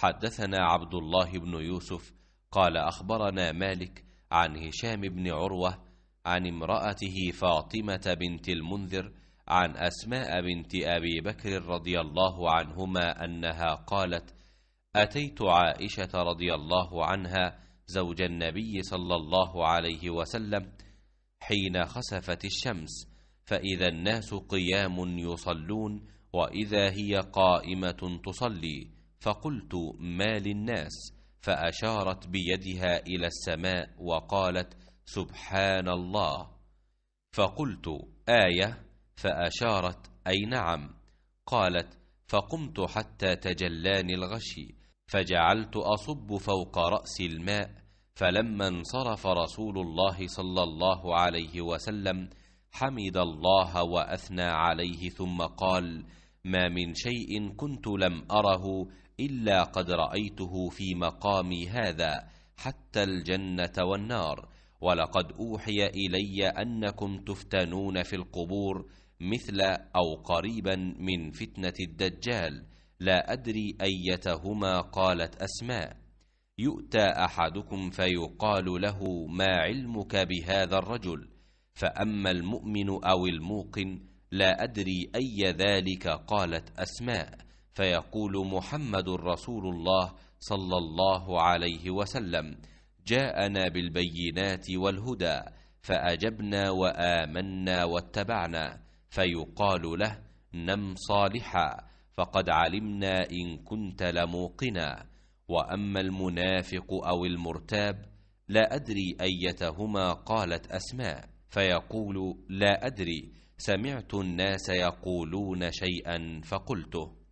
حدثنا عبد الله بن يوسف قال أخبرنا مالك عن هشام بن عروة عن امرأته فاطمة بنت المنذر عن أسماء بنت أبي بكر رضي الله عنهما أنها قالت أتيت عائشة رضي الله عنها زوج النبي صلى الله عليه وسلم حين خسفت الشمس فإذا الناس قيام يصلون وإذا هي قائمة تصلي فقلت ما للناس فأشارت بيدها إلى السماء وقالت سبحان الله فقلت آية فأشارت أي نعم قالت فقمت حتى تجلاني الغشي فجعلت أصب فوق رأس الماء فلما انصرف رسول الله صلى الله عليه وسلم حمد الله وأثنى عليه ثم قال ما من شيء كنت لم أره إلا قد رأيته في مقامي هذا حتى الجنة والنار ولقد أوحي إلي أنكم تفتنون في القبور مثل أو قريبا من فتنة الدجال لا أدري أيتهما قالت أسماء يؤتى أحدكم فيقال له ما علمك بهذا الرجل فأما المؤمن أو الموقن لا أدري أي ذلك قالت أسماء فيقول محمد رسول الله صلى الله عليه وسلم جاءنا بالبينات والهدى فأجبنا وآمنا واتبعنا فيقال له نم صالحا فقد علمنا إن كنت لموقنا وأما المنافق أو المرتاب لا أدري أيتهما قالت أسماء فيقول لا أدري سمعت الناس يقولون شيئا فقلته